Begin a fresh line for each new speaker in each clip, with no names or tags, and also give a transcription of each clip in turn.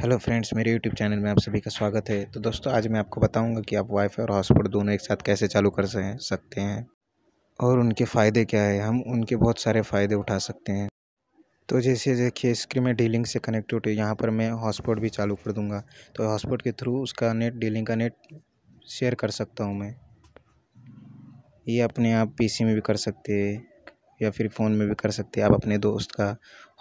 hello friends मेरे YouTube channel में आप सभी का स्वागत है तो दोस्तों आज मैं आपको बताऊंगा कि आप वाईफाई और हॉटस्पॉट दोनों एक साथ कैसे चालू कर सकते हैं और उनके फ़ायदे क्या है हम उनके बहुत सारे फ़ायदे उठा सकते हैं तो जैसे देखिए स्क्रीन में डीलिंग से कनेक्टिविटी यहाँ पर मैं हॉटस्पॉट भी चालू कर दूँगा तो हॉटस्पॉट के थ्रू उसका नेट डीलिंग का नेट शेयर कर सकता हूँ मैं ये अपने आप पी में भी कर सकते हैं या फिर फ़ोन में भी कर सकते आप अपने दोस्त का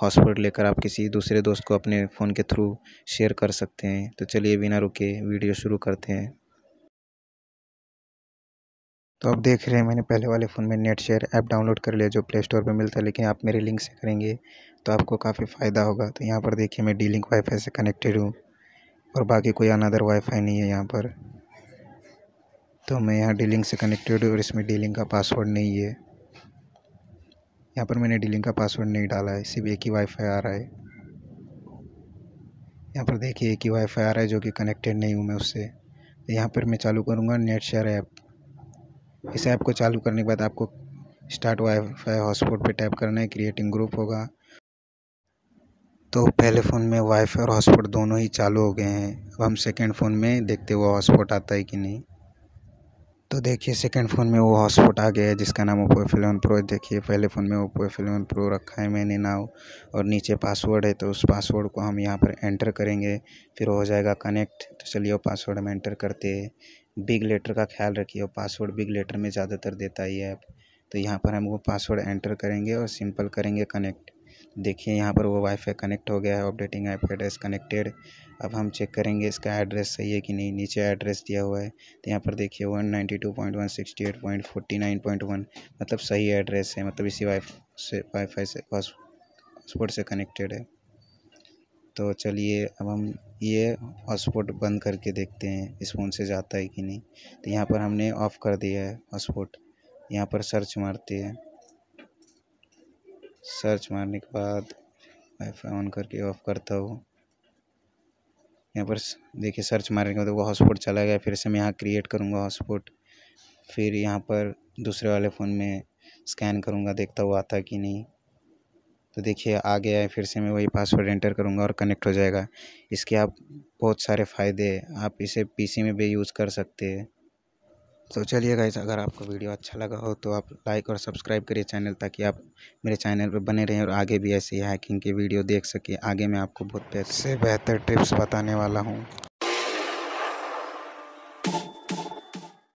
हॉस्पिटल लेकर आप किसी दूसरे दोस्त को अपने फ़ोन के थ्रू शेयर कर सकते हैं तो चलिए बिना रुके वीडियो शुरू करते हैं तो आप देख रहे हैं मैंने पहले वाले फ़ोन में नेट शेयर ऐप डाउनलोड कर लिया जो प्ले स्टोर पर मिलता है लेकिन आप मेरे लिंक से करेंगे तो आपको काफ़ी फ़ायदा होगा तो यहाँ पर देखिए मैं डी लिंक वाईफाई से कनेक्टेड हूँ और बाकी कोई अनदर वाईफाई नहीं है यहाँ पर तो मैं यहाँ डी लिंक से कनेक्टेड हूँ और इसमें डी लिंक का पासवर्ड नहीं है यहाँ पर मैंने डीलिंग का पासवर्ड नहीं डाला है सिर्फ एक ही वाईफाई आ रहा है यहाँ पर देखिए एक ही वाईफाई आ रहा है जो कि कनेक्टेड नहीं हूँ मैं उससे तो यहाँ पर मैं चालू करूँगा नेट शेयर ऐप इस ऐप को चालू करने के बाद आपको स्टार्ट वाईफाई हॉटस्पॉट पे टैप करना है क्रिएटिंग ग्रुप होगा तो पहले फ़ोन में वाईफाई और हॉटस्पॉट दोनों ही चालू हो गए हैं अब हम सेकेंड फ़ोन में देखते हुए हॉटस्पॉट आता है कि नहीं तो देखिए सेकंड फ़ोन में वो हॉटस्पॉट आ गया है जिसका नाम ओप्पो एफ एलेवन प्रो है देखिए पहले फ़ोन में ओप्पो एफ एलेवन प्रो रखा है मैंने नाव और नीचे पासवर्ड है तो उस पासवर्ड को हम यहाँ पर एंटर करेंगे फिर हो जाएगा कनेक्ट तो चलिए वो पासवर्ड हम एंटर करते हैं बिग लेटर का ख्याल रखिए और पासवर्ड बिग लेटर में ज़्यादातर देता ही है ऐप तो यहाँ पर हम वो पासवर्ड एंटर करेंगे और सिंपल करेंगे कनेक्ट देखिए यहाँ पर वो वाईफाई कनेक्ट हो गया है अपडेटिंग आई एड्रेस कनेक्टेड अब हम चेक करेंगे इसका एड्रेस सही है कि नहीं नीचे एड्रेस दिया हुआ है तो यहाँ पर देखिए one ninety two point one sixty eight point forty nine point one मतलब सही एड्रेस है मतलब इसी वाई से वाईफाई से हॉटस्पॉट से कनेक्टेड है तो चलिए अब हम ये हॉटस्पॉट बंद करके देखते हैं इस फ़ोन से जाता है कि नहीं तो यहाँ पर हमने ऑफ़ कर दिया है हॉटस्पॉट यहाँ पर सर्च मारते हैं सर्च मारने के बाद वाईफाई ऑन करके ऑफ करता हूँ यहाँ पर देखिए सर्च मारने के बाद वो हॉटस्पॉट चला गया फिर से मैं यहाँ क्रिएट करूँगा हॉटस्पॉट फिर यहाँ पर दूसरे वाले फ़ोन में स्कैन करूँगा देखता हुआ आता कि नहीं तो देखिए आ गया है फिर से मैं वही पासवर्ड एंटर करूँगा और कनेक्ट हो जाएगा इसके आप बहुत सारे फ़ायदे हैं आप इसे पीसी में भी यूज़ कर सकते हैं तो चलिए गाइस अगर आपको वीडियो अच्छा लगा हो तो आप लाइक और सब्सक्राइब करिए चैनल ताकि आप मेरे चैनल पर बने रहें और आगे भी ऐसी हैकिंग की वीडियो देख सकें आगे मैं आपको बहुत से बेहतर टिप्स बताने वाला हूँ